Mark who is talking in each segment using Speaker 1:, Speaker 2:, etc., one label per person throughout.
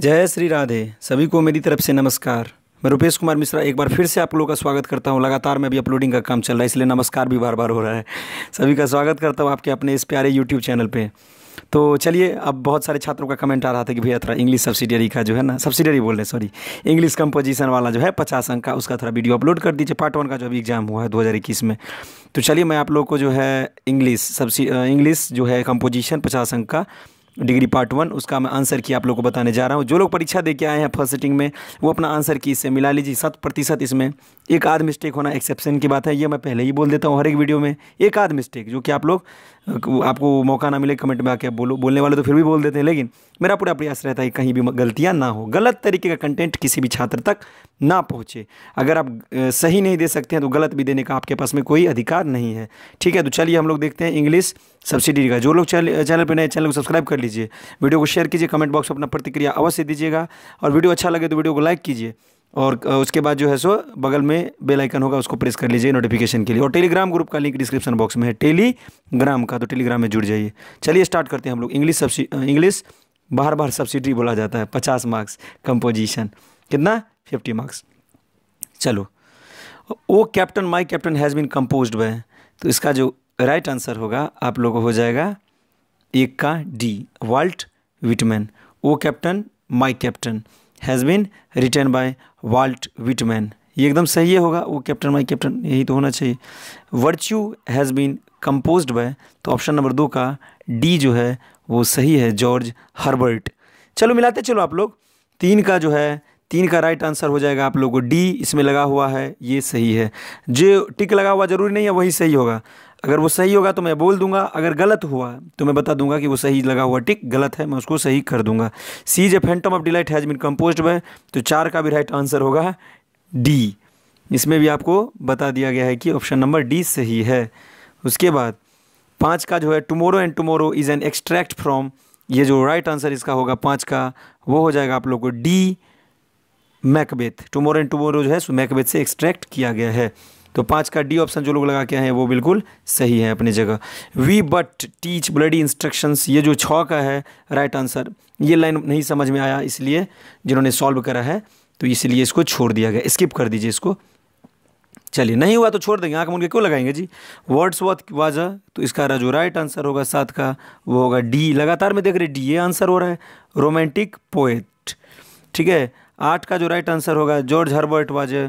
Speaker 1: जय श्री राधे सभी को मेरी तरफ से नमस्कार मैं रुपेश कुमार मिश्रा एक बार फिर से आप लोगों का स्वागत करता हूँ लगातार मैं भी अपलोडिंग का काम चल रहा है इसलिए नमस्कार भी बार बार हो रहा है सभी का स्वागत करता हूँ आपके अपने इस प्यारे यूट्यूब चैनल पे तो चलिए अब बहुत सारे छात्रों का कमेंट आ रहा था कि भैया थोड़ा इंग्लिश सब्सिडरी का जो है ना सब्सिडरी बोल रहे हैं सॉरी इंग्लिश कंपोजिशन वाला जो है पचास अंक का उसका थोड़ा वीडियो अपलोड कर दीजिए पार्ट वन का जो अभी एग्जाम हुआ है दो में तो चलिए मैं आप लोग को जो है इंग्लिश सब्सि इंग्लिश जो है कंपोजिशन पचास अंक का डिग्री पार्ट वन उसका मैं आंसर की आप लोग को बताने जा रहा हूँ जो लोग परीक्षा दे के आए हैं फर्स्ट सेटिंग में वो अपना आंसर की इससे मिला लीजिए शत प्रतिशत इसमें एक आध मिस्टेक होना एक्सेप्शन की बात है ये मैं पहले ही बोल देता हूँ हर एक वीडियो में एक आध मिस्टेक जो कि आप लोग आपको मौका ना मिले कमेंट में आके बोलो बोलने वाले तो फिर भी बोल देते हैं लेकिन मेरा पूरा प्रयास रहता है कहीं भी गलतियाँ ना हो गलत तरीके का कंटेंट किसी भी छात्र तक ना पहुँचे अगर आप सही नहीं दे सकते हैं तो गलत भी देने का आपके पास में कोई अधिकार नहीं है ठीक है तो चलिए हम लोग देखते हैं इंग्लिश सब्सिडी का जो लोग चैनल पर नए चैनल को सब्सक्राइब कर लीजिए वीडियो को शेयर कीजिए कमेंट बॉक्स में अपना प्रतिक्रिया अवश्य दीजिएगा और वीडियो अच्छा लगे तो वीडियो को लाइक कीजिए और उसके बाद जो है सो बगल में बेल आइकन होगा उसको प्रेस कर लीजिए नोटिफिकेशन के लिए और टेलीग्राम ग्रुप का लिंक डिस्क्रिप्शन बॉक्स में है टेलीग्राम का तो टेलीग्राम में जुड़ जाइए चलिए स्टार्ट करते हैं हम लोग इंग्लिश सब्सिडी इंग्लिश बार बार सब्सिडी बोला जाता है पचास मार्क्स कंपोजिशन कितना फिफ्टी मार्क्स चलो O captain my captain has been compose by तो इसका जो राइट आंसर होगा आप लोगों हो जाएगा एक का D Walt Whitman O captain my captain has been return by Walt Whitman ये एकदम सही है होगा वो कैप्टन माई कैप्टन यही तो होना चाहिए virtue has been compose by तो ऑप्शन नंबर दो का डी जो है वो सही है जॉर्ज हर्बर्ट चलो मिलाते चलो आप लोग तीन का जो है तीन का राइट आंसर हो जाएगा आप लोगों को डी इसमें लगा हुआ है ये सही है जो टिक लगा हुआ ज़रूरी नहीं है वही सही होगा अगर वो सही होगा तो मैं बोल दूंगा अगर गलत हुआ तो मैं बता दूंगा कि वो सही लगा हुआ टिक गलत है मैं उसको सही कर दूंगा C J phantom of delight has been compose by तो चार का भी राइट आंसर होगा डी इसमें भी आपको बता दिया गया है कि ऑप्शन नंबर डी सही है उसके बाद पाँच का जो है tomorrow and tomorrow is an extract from ये जो राइट आंसर इसका होगा पाँच का वो हो जाएगा आप लोग को D Macbeth tomorrow and tomorrow जो है सो मैकबेथ से एक्सट्रैक्ट किया गया है तो पाँच का डी ऑप्शन जो लोग लगा के आए हैं वो बिल्कुल सही है अपनी जगह we but teach bloody instructions ये जो छ का है राइट आंसर ये लाइन नहीं समझ में आया इसलिए जिन्होंने सॉल्व करा है तो इसलिए इसको छोड़ दिया गया स्किप कर दीजिए इसको चलिए नहीं हुआ तो छोड़ देंगे आँख मूंद क्यों लगाएंगे जी वर्ड्स वर्थ वाजा तो इसका जो राइट आंसर होगा सात का वो होगा डी लगातार में देख रहे डी ये आंसर हो रहा है रोमांटिक पोएट ठीक है आठ का जो राइट आंसर होगा जॉर्ज हर्बर्ट वाजे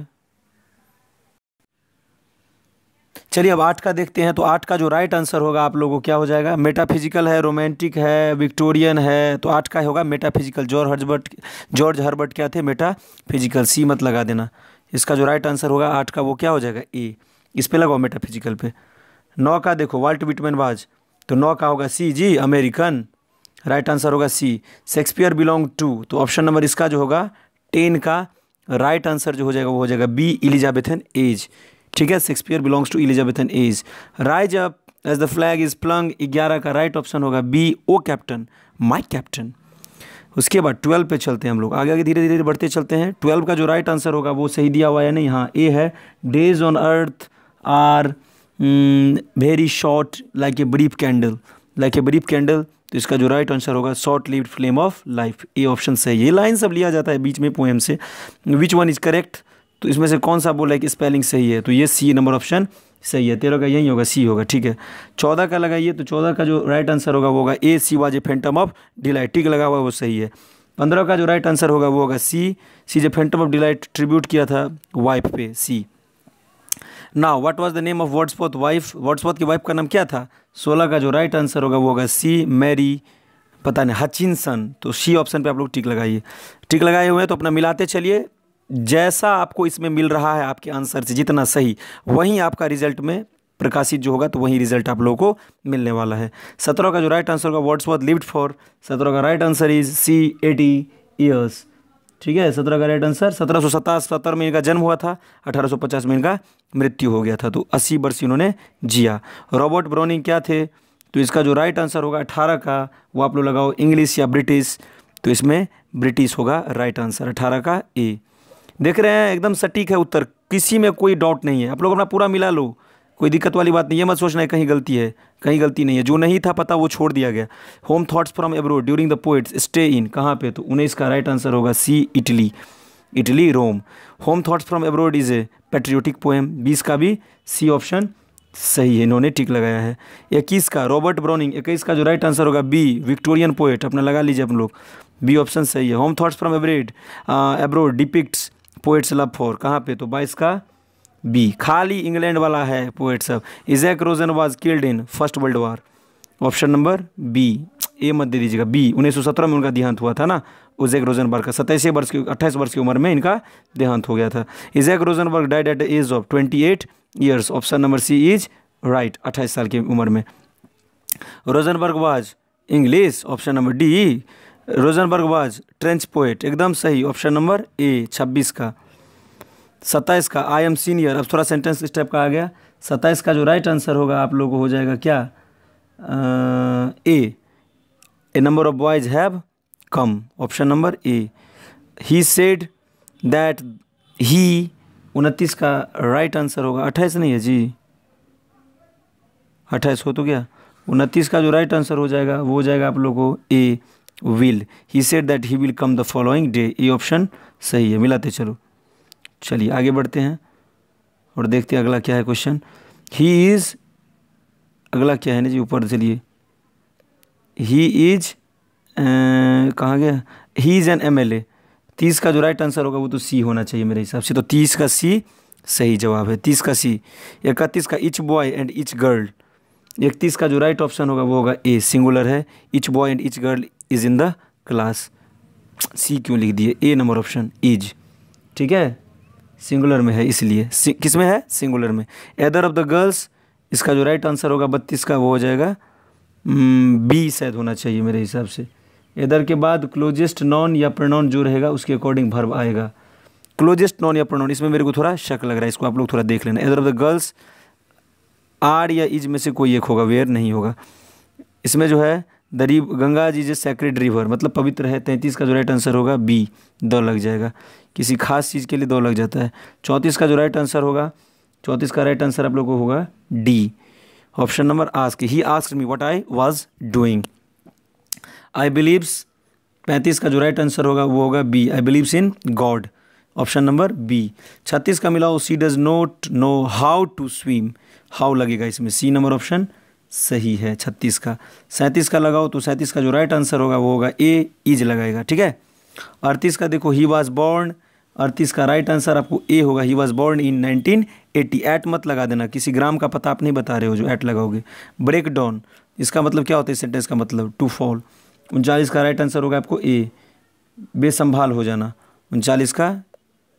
Speaker 1: चलिए अब आठ का देखते हैं तो आठ का जो राइट आंसर होगा आप लोगों क्या हो जाएगा मेटाफिजिकल है रोमांटिक है विक्टोरियन है तो आठ का होगा metaphysical George Herbert George Herbert क्या थे मेटाफिजिकल सी मत लगा देना इसका जो राइट आंसर होगा आठ का वो क्या हो जाएगा ए इस पर लगाओ मेटाफिजिकल पे नौ का देखो वाल्ट विटमैन वाज तो नौ का होगा C G American right answer होगा सी शेक्सपियर बिलोंग टू तो ऑप्शन नंबर इसका जो होगा टेन का राइट आंसर जो हो जाएगा वो हो जाएगा बी इलिजाबेथन एज ठीक है Shakespeare belongs to Elizabethan age rise up as the flag is flung ग्यारह का राइट ऑप्शन होगा B O captain my captain उसके बाद ट्वेल्व पे चलते हैं हम लोग आगे आगे धीरे धीरे बढ़ते चलते हैं ट्वेल्व का जो राइट आंसर होगा वो सही दिया हुआ है नहीं हाँ ए है days on earth are very short like a brief candle like a brief candle तो इसका जो राइट आंसर होगा short live flame of life A option सही है ये लाइन सब लिया जाता है बीच में पोएम से विच वन इज करेक्ट तो इसमें से कौन सा बोला है कि स्पेलिंग सही है तो ये सी नंबर ऑप्शन सही है तेरह का यही होगा सी होगा ठीक है चौदह का लगाइए तो चौदह का जो राइट आंसर होगा वो होगा A she was a phantom of delight tick लगा हुआ वो सही है पंद्रह का जो राइट आंसर होगा वो होगा C C J phantom of delight tribute किया था वाइफ पे सी ना what was the name of Wordsworth wife Wordsworth की वाइफ का नाम क्या था सोलह का जो राइट आंसर होगा वो होगा सी मैरी पता नहीं हचिनसन तो सी ऑप्शन पे आप लोग टिक लगाइए टिक लगाए हुए हैं तो अपना मिलाते चलिए जैसा आपको इसमें मिल रहा है आपके आंसर से जितना सही वहीं आपका रिजल्ट में प्रकाशित जो होगा तो वही रिजल्ट आप लोगों को मिलने वाला है सत्रह का जो राइट आंसर होगा वर्ड्स वर्थ लिव्ड फॉर सत्रह का right answer is C eighty years ठीक है सत्रह का राइट आंसर सत्रह सौ सत्तास सत्तर में इनका जन्म हुआ था अठारह सौ पचास में इनका मृत्यु हो गया था तो अस्सी वर्ष इन्होंने जिया रॉबर्ट ब्राउनिंग क्या थे तो इसका जो राइट आंसर होगा अठारह का वो आप लोग लगाओ इंग्लिश या ब्रिटिश तो इसमें ब्रिटिश होगा राइट आंसर अठारह का ए देख रहे हैं एकदम सटीक है उत्तर किसी में कोई डाउट नहीं है आप लोग अपना पूरा मिला लो कोई दिक्कत वाली बात नहीं है मत सोचना है कहीं गलती है कहीं गलती नहीं है जो नहीं था पता वो छोड़ दिया गया home thoughts from abroad during the poet's stay in कहाँ पे तो उन्हें इसका राइट आंसर होगा C Italy Italy Rome home thoughts from abroad is a patriotic poem बीस का भी सी ऑप्शन सही है इन्होंने टिक लगाया है इक्कीस का रॉबर्ट ब्राउनिंग इक्कीस का जो राइट आंसर होगा बी विक्टोरियन पोएट अपना लगा लीजिए हम लोग बी ऑप्शन सही है home thoughts from abroad abroad depicts poet's love for कहाँ पे तो बाईस का बी खाली इंग्लैंड वाला है पोएट सब Isaac Rosen was killed in First World War option number B A मत दे दीजिएगा बी 1917 में उनका देहांत हुआ था ना उजैक रोजनबर्ग का सत्ताईस वर्ष की अट्ठाईस वर्ष की उम्र में इनका देहांत हो गया था Isaac Rosenberg died at age of twenty eight years option number C is right अट्ठाईस साल की उम्र में Rosenberg was English option number D Rosenberg was trench poet एकदम सही ऑप्शन नंबर ए छब्बीस का सत्ताईस का आई एम सीनियर अब थोड़ा सेंटेंस इस टाइप का आ गया सत्ताईस का जो राइट आंसर होगा आप लोगों को हो जाएगा क्या A a number of boys have come option number A he said that he उनतीस का राइट आंसर होगा अट्ठाईस नहीं है जी अट्ठाईस हो तो क्या उनतीस का जो राइट आंसर हो जाएगा वो हो जाएगा आप लोगों को A will he said that he will come the following day A option सही है मिलाते चलो चलिए आगे बढ़ते हैं और देखते हैं अगला क्या है क्वेश्चन ही इज़ अगला क्या है ना जी ऊपर चलिए ही इज कहाँ गया he is an M L A तीस का जो राइट आंसर होगा वो तो सी होना चाहिए मेरे हिसाब से तो तीस का सी सही जवाब है तीस का सी इकतीस का each boy and each girl इकतीस का जो राइट ऑप्शन होगा वो होगा ए सिंगुलर है each boy and each girl is in the class C क्यों लिख दिए ए नंबर ऑप्शन इज ठीक है सिंगुलर में है इसलिए किस में है सिंगुलर में एदर ऑफ द गर्ल्स इसका जो राइट आंसर होगा बत्तीस का वो हो जाएगा बी हम्म, शायद होना चाहिए मेरे हिसाब से एदर के बाद क्लोजेस्ट नॉन या प्रनॉन जो रहेगा उसके अकॉर्डिंग भर्व आएगा क्लोजेस्ट नॉन या प्रनॉन इसमें मेरे को थोड़ा शक लग रहा है इसको आप लोग थोड़ा देख लेना either of the girls are या इज में से कोई एक होगा वेयर नहीं होगा इसमें जो है द रिव गंगा जी जे सेक्रेड रिवर मतलब पवित्र है तैंतीस का जो राइट आंसर होगा बी द लग जाएगा किसी खास चीज़ के लिए द लग जाता है चौंतीस का जो राइट आंसर होगा चौंतीस का राइट आंसर आप लोग को होगा D option number ask he ask me what I was doing I believes पैंतीस का जो राइट आंसर होगा वो होगा B I believes in God option number B छत्तीस का मिलाओ C does not know how to swim how लगेगा इसमें सी नंबर ऑप्शन सही है छत्तीस का सैंतीस का लगाओ तो सैंतीस का जो राइट आंसर होगा वो होगा ए इज लगाएगा ठीक है अड़तीस का देखो ही वॉज बॉर्न अड़तीस का राइट आंसर आपको ए होगा he was born in nineteen eighty eight मत लगा देना किसी ग्राम का पता आप नहीं बता रहे हो जो एट लगाओगे ब्रेक डाउन इसका मतलब क्या होता है इस सेंटेंस का मतलब टू फॉल उनचालीस का राइट आंसर होगा आपको ए बेसंभाल हो जाना उनचालीस का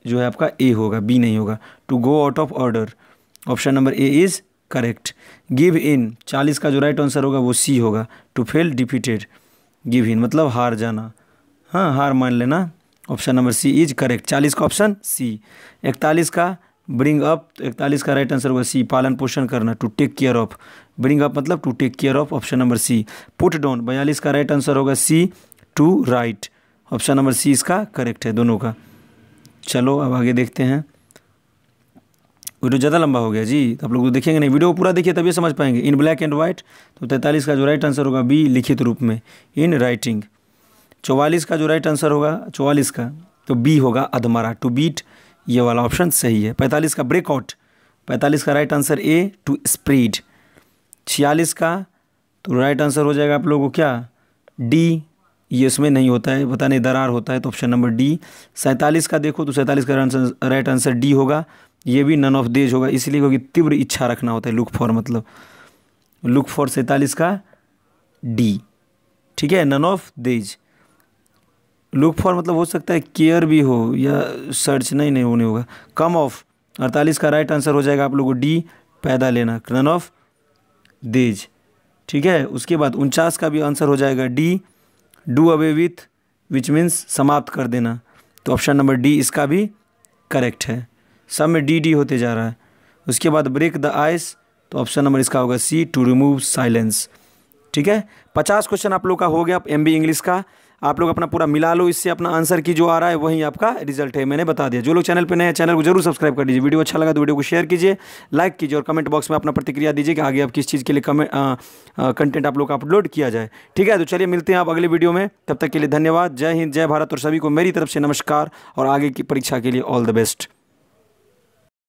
Speaker 1: जो है आपका ए होगा बी नहीं होगा to go out of order option number A is correct give in चालीस का जो राइट आंसर होगा वो सी होगा to fail defeated give in मतलब हार जाना हाँ हार मान लेना option number C is correct चालीस का ऑप्शन सी इकतालीस का ब्रिंग अप इकतालीस का राइट आंसर होगा सी पालन पोषण करना to take care of bring up मतलब to take care of option number C put down बयालीस का राइट आंसर होगा C to write option number C इसका करेक्ट है दोनों का चलो अब आगे देखते हैं वीडियो तो ज़्यादा लंबा हो गया जी तो आप लोग तो देखेंगे नहीं वीडियो पूरा देखिए तभी समझ पाएंगे इन ब्लैक एंड व्हाइट तो तैंतालीस का जो राइट आंसर होगा बी लिखित रूप में इन राइटिंग चौवालीस का जो राइट आंसर होगा चौवालीस का तो बी होगा अधमरा टू बीट ये वाला ऑप्शन सही है पैंतालीस का ब्रेकआउट पैंतालीस का right answer A to spread छियालीस का तो राइट आंसर हो जाएगा आप लोगों को क्या डी ये इसमें नहीं होता है बताने दरार होता है तो ऑप्शन नंबर डी सैंतालीस का देखो तो सैंतालीस का राइट आंसर डी होगा ये भी नन ऑफ देज होगा इसलिए क्योंकि तीव्र इच्छा रखना होता है लुक फॉर मतलब लुक फॉर सैतालीस का डी ठीक है none of these look for मतलब हो सकता है केयर भी हो या सर्च नहीं नहीं होने होगा कम ऑफ अड़तालीस का राइट आंसर हो जाएगा आप लोगों को डी पैदा लेना नन ऑफ देज ठीक है उसके बाद उनचास का भी आंसर हो जाएगा D do away with which means समाप्त कर देना तो ऑप्शन नंबर डी इसका भी करेक्ट है सब में डी डी होते जा रहा है उसके बाद ब्रेक द आइस तो ऑप्शन नंबर इसका होगा सी टू रिमूव साइलेंस ठीक है पचास क्वेश्चन आप लोग का हो गया एम बी इंग्लिश का आप लोग अपना पूरा मिला लो इससे अपना आंसर की जो आ रहा है वही आपका रिजल्ट है मैंने बता दिया जो लोग चैनल पर नए हैं चैनल को जरूर सब्सक्राइब कर दीजिए वीडियो अच्छा लगा तो वीडियो को शेयर कीजिए लाइक कीजिए और कमेंट बॉक्स में अपना प्रतिक्रिया दीजिए कि आगे आप किस चीज़ के लिए कमेंट कंटेंट आप लोग का अपलोड किया जाए ठीक है तो चलिए मिलते हैं आप अगले वीडियो में तब तक के लिए धन्यवाद जय हिंद जय भारत और सभी को मेरी तरफ से नमस्कार और आगे की परीक्षा के लिए ऑल द बेस्ट